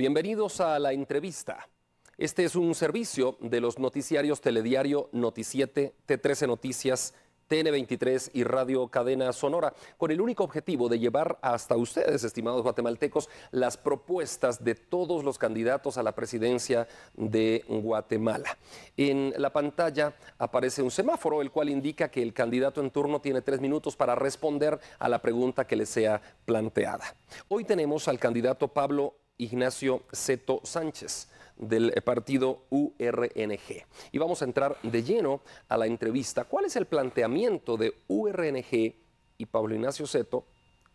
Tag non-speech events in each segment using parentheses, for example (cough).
Bienvenidos a la entrevista. Este es un servicio de los noticiarios Telediario, Noticiete, T13 Noticias, TN23 y Radio Cadena Sonora, con el único objetivo de llevar hasta ustedes, estimados guatemaltecos, las propuestas de todos los candidatos a la presidencia de Guatemala. En la pantalla aparece un semáforo, el cual indica que el candidato en turno tiene tres minutos para responder a la pregunta que le sea planteada. Hoy tenemos al candidato Pablo Ignacio Seto Sánchez del eh, partido URNG. Y vamos a entrar de lleno a la entrevista. ¿Cuál es el planteamiento de URNG y Pablo Ignacio Seto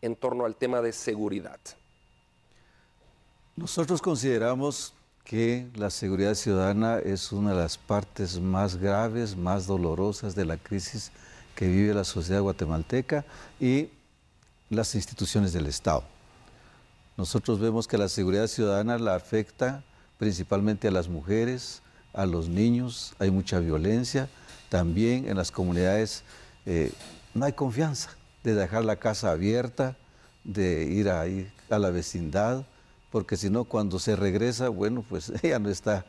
en torno al tema de seguridad? Nosotros consideramos que la seguridad ciudadana es una de las partes más graves, más dolorosas de la crisis que vive la sociedad guatemalteca y las instituciones del Estado nosotros vemos que la seguridad ciudadana la afecta principalmente a las mujeres, a los niños, hay mucha violencia, también en las comunidades eh, no hay confianza de dejar la casa abierta, de ir a, la vecindad, porque si no cuando se regresa, bueno, pues ella (laughs) no está,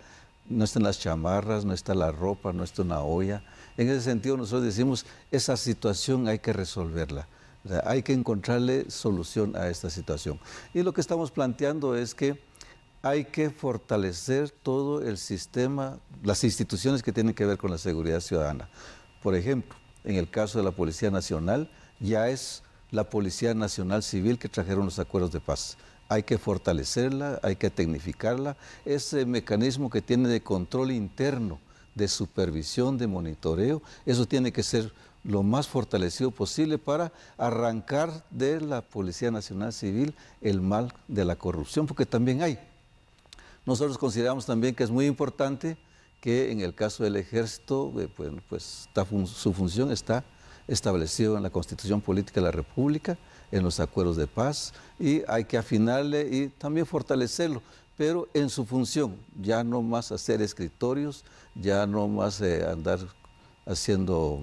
no están las chamarras, no está la ropa, no está una olla. En ese sentido nosotros decimos, esa situación hay que resolverla hay que encontrarle solución a esta situación. Y lo que estamos planteando es que hay que fortalecer todo el sistema, las instituciones que tienen que ver con la seguridad ciudadana. Por ejemplo, en el caso de la Policía Nacional, ya es la Policía Nacional Civil que trajeron los acuerdos de paz. Hay que fortalecerla, hay que tecnificarla. Ese mecanismo que tiene de control interno, de supervisión, de monitoreo, eso tiene que ser lo más fortalecido posible para arrancar de la Policía Nacional Civil el mal de la corrupción, porque también hay. Nosotros consideramos también que es muy importante que en el caso del ejército, eh, pues, pues su función está establecida en la Constitución Política de la República, en los acuerdos de paz, y hay que afinarle y también fortalecerlo, pero en su función, ya no más hacer escritorios, ya no más eh, andar haciendo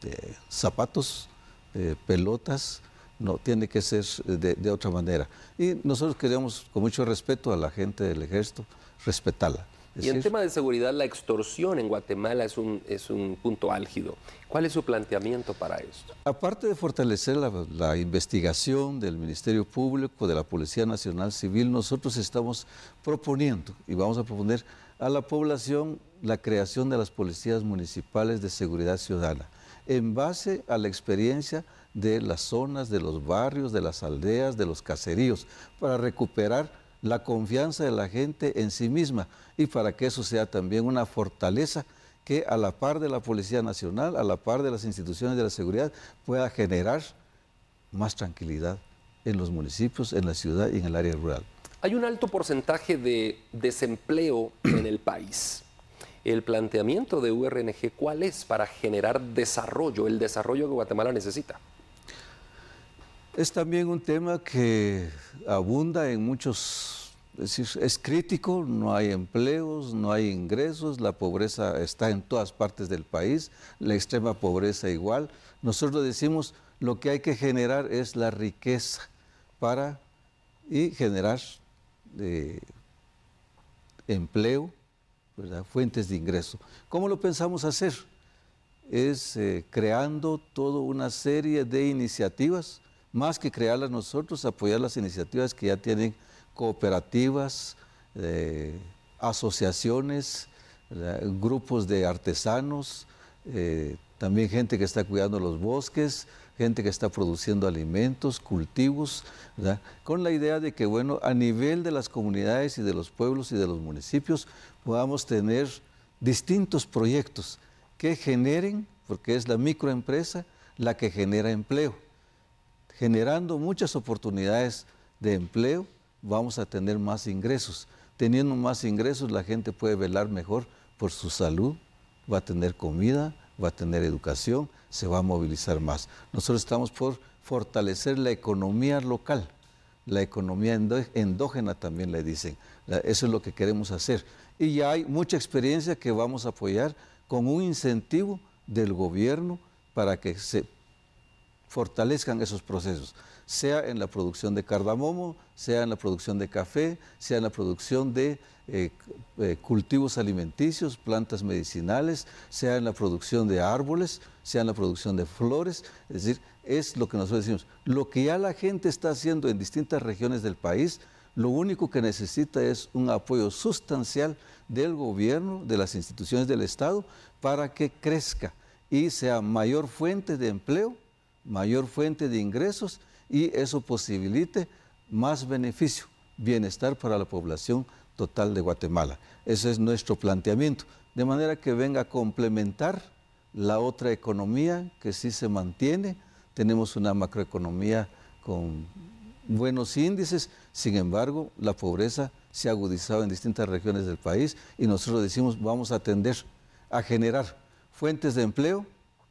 este, zapatos, eh, pelotas, no, tiene que ser eh, de, otra manera. Y nosotros queremos, con mucho respeto a la gente del ejército, respetarla. y en tema de seguridad, la extorsión en Guatemala es un, es un punto álgido. ¿Cuál es su planteamiento para esto? Aparte de fortalecer la, la investigación del Ministerio Público, de la Policía Nacional Civil, nosotros estamos proponiendo y vamos a proponer a la población la creación de las policías municipales de seguridad ciudadana en base a la experiencia de las zonas, de los barrios, de las aldeas, de los caseríos, para recuperar la confianza de la gente en sí misma y para que eso sea también una fortaleza que a la par de la Policía Nacional, a la par de las instituciones de la seguridad, pueda generar más tranquilidad en los municipios, en la ciudad y en el área rural. Hay un alto porcentaje de desempleo en el país el planteamiento de URNG, ¿cuál es para generar desarrollo, el desarrollo que Guatemala necesita? Es también un tema que abunda en muchos, es, crítico, no hay empleos, no hay ingresos, la pobreza está en todas partes del país, la extrema pobreza igual. Nosotros decimos, lo que hay que generar es la riqueza para y generar eh, empleo, fuentes de ingreso. ¿Cómo lo pensamos hacer? Es eh, creando toda una serie de iniciativas, más que crearlas nosotros, apoyar las iniciativas que ya tienen cooperativas, eh, asociaciones, grupos de artesanos, eh, también gente que está cuidando los bosques, gente que está produciendo alimentos, cultivos, con la idea de que, bueno, a nivel de las comunidades y de los pueblos y de los municipios podamos tener distintos proyectos que generen, porque es la microempresa la que genera empleo. Generando muchas oportunidades de empleo, vamos a tener más ingresos. Teniendo más ingresos, la gente puede velar mejor por su salud, va a tener comida, va a tener educación, se va a movilizar más. Nosotros estamos por fortalecer la economía local, la economía endógena también le dicen. Eso es lo que queremos hacer. Y ya hay mucha experiencia que vamos a apoyar con un incentivo del gobierno para que se fortalezcan esos procesos, sea en la producción de cardamomo, sea en la producción de café, sea en la producción de eh, eh, cultivos alimenticios, plantas medicinales, sea en la producción de árboles, sea en la producción de flores. Es decir, es lo que nosotros decimos. Lo que ya la gente está haciendo en distintas regiones del país, lo único que necesita es un apoyo sustancial del gobierno, de las instituciones del Estado, para que crezca y sea mayor fuente de empleo mayor fuente de ingresos y eso posibilite más beneficio, bienestar para la población total de Guatemala. Ese es nuestro planteamiento, de manera que venga a complementar la otra economía que sí se mantiene. Tenemos una macroeconomía con buenos índices, sin embargo, la pobreza se ha agudizado en distintas regiones del país y nosotros decimos vamos a atender a generar fuentes de empleo,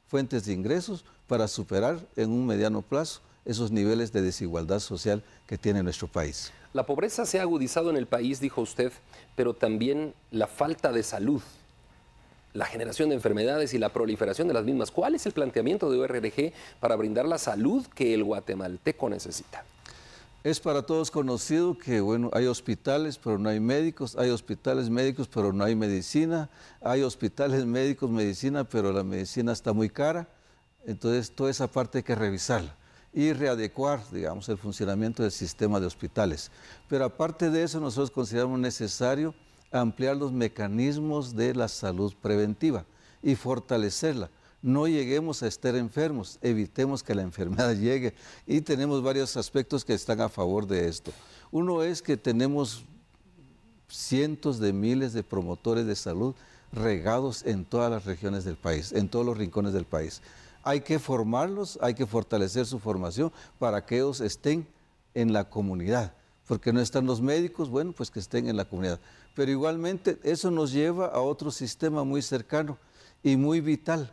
fuentes de ingresos, para superar en un mediano plazo esos niveles de desigualdad social que tiene nuestro país. La pobreza se ha agudizado en el país, dijo usted, pero también la falta de salud, la generación de enfermedades y la proliferación de las mismas. ¿Cuál es el planteamiento de ORG para brindar la salud que el guatemalteco necesita? Es para todos conocido que bueno, hay hospitales pero no hay médicos, hay hospitales médicos pero no hay medicina, hay hospitales médicos medicina pero la medicina está muy cara entonces, toda esa parte hay que revisarla y readecuar, digamos, el funcionamiento del sistema de hospitales. Pero aparte de eso, nosotros consideramos necesario ampliar los mecanismos de la salud preventiva y fortalecerla. No lleguemos a estar enfermos, evitemos que la (laughs) enfermedad llegue y tenemos varios aspectos que están a favor de esto. Uno es que tenemos cientos de miles de promotores de salud regados en todas las regiones del país, en todos los rincones del país hay que formarlos, hay que fortalecer su formación para que ellos estén en la comunidad. Porque no están los médicos, bueno, pues que estén en la comunidad. Pero igualmente eso nos lleva a otro sistema muy cercano y muy vital,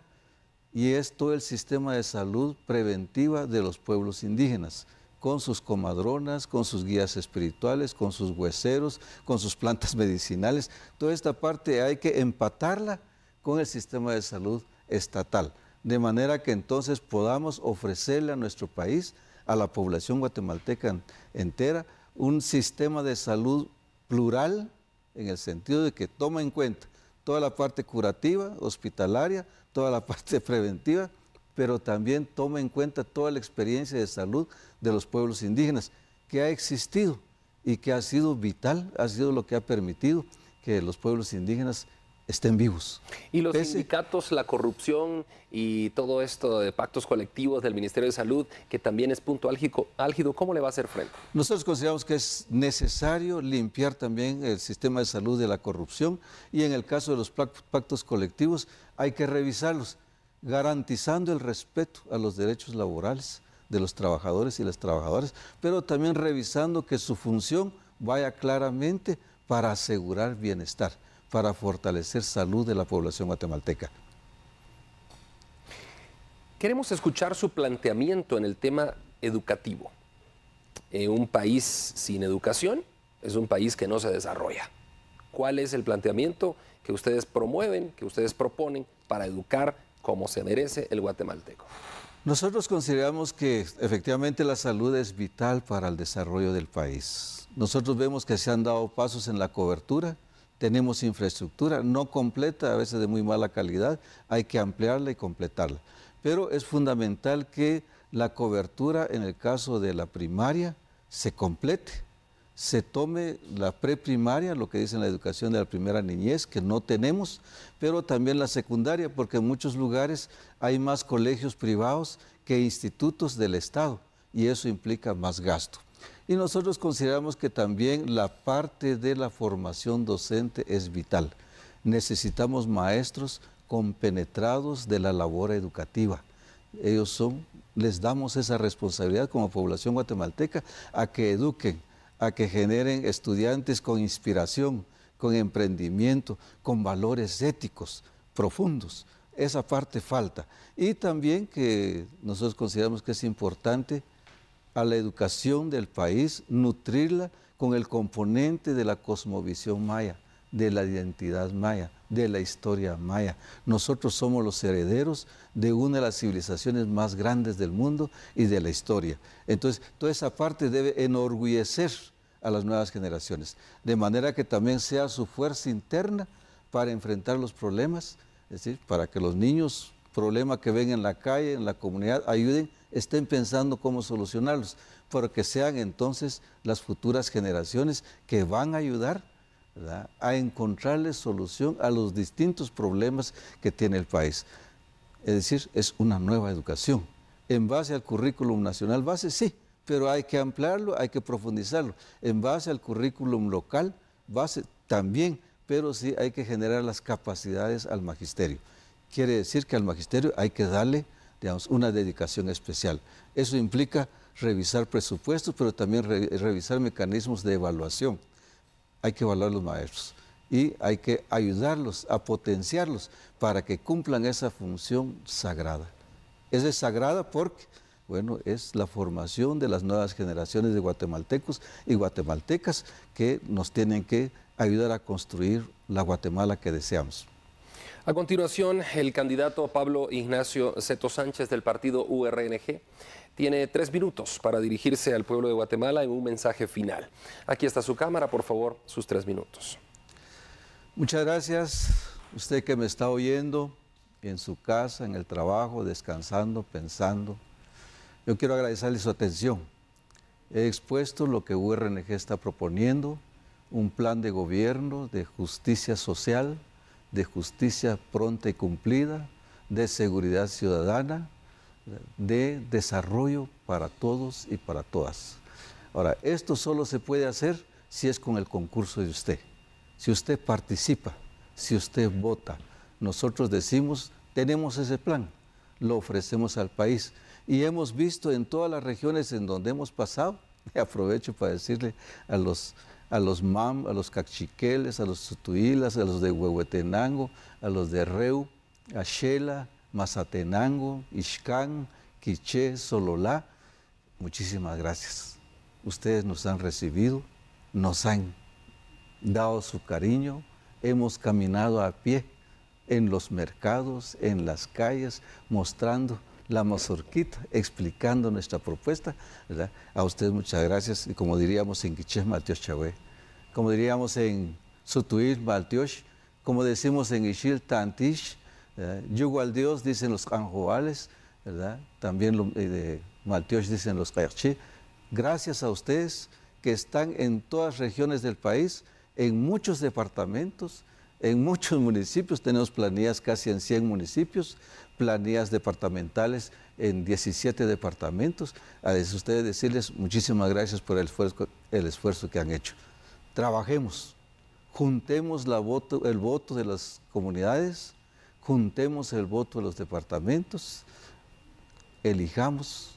y es todo el sistema de salud preventiva de los pueblos indígenas con sus comadronas, con sus guías espirituales, con sus hueseros, con sus plantas (laughs) medicinales. Toda esta parte hay que empatarla con el sistema de salud estatal de manera que entonces podamos ofrecerle a nuestro país, a la población guatemalteca entera, un sistema de salud plural en el sentido de que toma en cuenta toda la parte curativa, hospitalaria, toda la (laughs) parte preventiva, pero también toma en cuenta toda la experiencia de salud de los pueblos indígenas que ha existido y que ha sido vital, ha sido lo que ha permitido que los pueblos indígenas estén vivos. ¿Y los sindicatos, la corrupción y todo esto de pactos colectivos del Ministerio de Salud, que también es punto álgido, ¿cómo le va a hacer frente? Nosotros consideramos que es necesario limpiar también el sistema de salud de la corrupción y en el caso de los pactos colectivos hay que revisarlos, garantizando el respeto a los derechos laborales de los trabajadores y las trabajadoras, pero también revisando que su función vaya claramente para asegurar bienestar para fortalecer salud de la población guatemalteca. Queremos escuchar su planteamiento en el tema educativo. Eh, un país sin educación es un país que no se desarrolla. ¿Cuál es el planteamiento que ustedes promueven, que ustedes proponen para educar como se merece el guatemalteco? Nosotros consideramos que efectivamente la salud es vital para el desarrollo del país. Nosotros vemos que se han dado pasos en la cobertura, tenemos infraestructura no completa, a veces de muy mala calidad, hay que ampliarla y completarla. Pero es fundamental que la cobertura en el caso de la primaria se complete, se tome la preprimaria, lo que dicen la educación de la primera niñez, que no tenemos, pero también la secundaria, porque en muchos lugares hay más colegios privados que institutos del Estado y eso implica más gasto. Y nosotros consideramos que también la parte de la formación docente es vital. Necesitamos maestros compenetrados de la labor educativa. Ellos son, les damos esa responsabilidad como población guatemalteca a que eduquen, a que generen estudiantes con inspiración, con emprendimiento, con valores éticos profundos. Esa parte falta. Y también que nosotros consideramos que es importante a la educación del país, nutrirla con el componente de la cosmovisión maya, de la identidad maya, de la historia maya. Nosotros somos los herederos de una de las civilizaciones más grandes del mundo y de la historia. Entonces, toda esa parte debe enorgullecer a las nuevas generaciones, de manera que también sea su fuerza interna para enfrentar los problemas, es decir, para que los niños problemas que ven en la calle, en la comunidad, ayuden, estén pensando cómo solucionarlos, para que sean entonces las futuras generaciones que van a ayudar a encontrarle solución a los distintos problemas que tiene el país. Es decir, es una nueva educación. En base al currículum nacional base, sí, pero hay que ampliarlo, hay que profundizarlo. En base al currículum local base, también, pero sí hay que generar las capacidades al magisterio. Quiere decir que al magisterio hay que darle, digamos, una dedicación especial. Eso implica revisar presupuestos, pero también revisar mecanismos de evaluación. Hay que evaluar a los maestros y hay que ayudarlos a potenciarlos para que cumplan esa función sagrada. Esa es sagrada porque, bueno, es la formación de las nuevas generaciones de guatemaltecos y guatemaltecas que nos tienen que ayudar a construir la Guatemala que deseamos. A continuación, el candidato Pablo Ignacio Ceto Sánchez del partido URNG tiene tres minutos para dirigirse al pueblo de Guatemala en un mensaje final. Aquí está su cámara, por favor, sus tres minutos. Muchas gracias, usted que me está oyendo en su casa, en el trabajo, descansando, pensando. Yo quiero agradecerle su atención. He expuesto lo que URNG está proponiendo, un plan de gobierno, de justicia social, de justicia pronta y cumplida, de seguridad ciudadana, de desarrollo para todos y para todas. Ahora, esto solo se puede hacer si es con el concurso de usted, si usted participa, si usted vota. Nosotros decimos, tenemos ese plan, lo ofrecemos al país y hemos visto en todas las regiones en donde hemos pasado, (laughs) aprovecho para decirle a los a los MAM, a los Cachiqueles, a los Sutuilas, a los de Huehuetenango, a los de Reu, a Xela, Mazatenango, Ixcán, Quiché, Sololá. Muchísimas gracias. Ustedes nos han recibido, nos han dado su cariño, hemos caminado a pie en los mercados, en las calles, mostrando la mazorquita, explicando nuestra propuesta. ¿verdad? A ustedes muchas gracias. Y como diríamos en Quichés, Maltiosh Chagüe, como diríamos en Sutuil, Maltiosh, como decimos en Ishil, Tantish, Yugo al Dios, dicen los Anjuales, ¿verdad? también lo, eh, de Maltiosh dicen los Kayachí. Gracias a ustedes que están en todas regiones del país, en muchos departamentos, en muchos municipios, tenemos planillas casi en 100 municipios, planillas departamentales en 17 departamentos. A ustedes decirles muchísimas gracias por el esfuerzo, que han hecho. Trabajemos, juntemos el voto de las comunidades, juntemos el voto de los departamentos, elijamos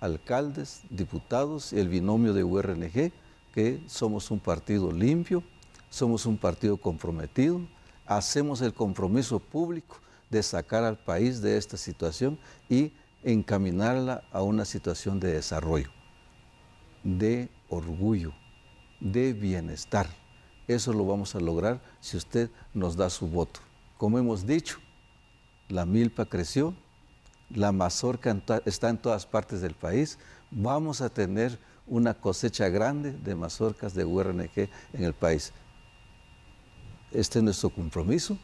alcaldes, diputados y el binomio de URNG, que somos un partido limpio, somos un partido comprometido, hacemos el compromiso público de sacar al país de esta situación y encaminarla a una situación de desarrollo, de orgullo, de bienestar. Eso lo vamos a lograr si usted nos da su voto. Como hemos dicho, la milpa creció, la mazorca está en todas partes del país, vamos a tener una cosecha grande de mazorcas de URNG en el país. Este es nuestro compromiso.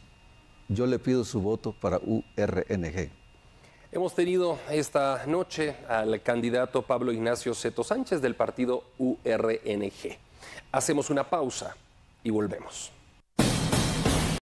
Yo le pido su voto para URNG. Hemos tenido esta noche al candidato Pablo Ignacio Seto Sánchez del partido URNG. Hacemos una pausa y volvemos.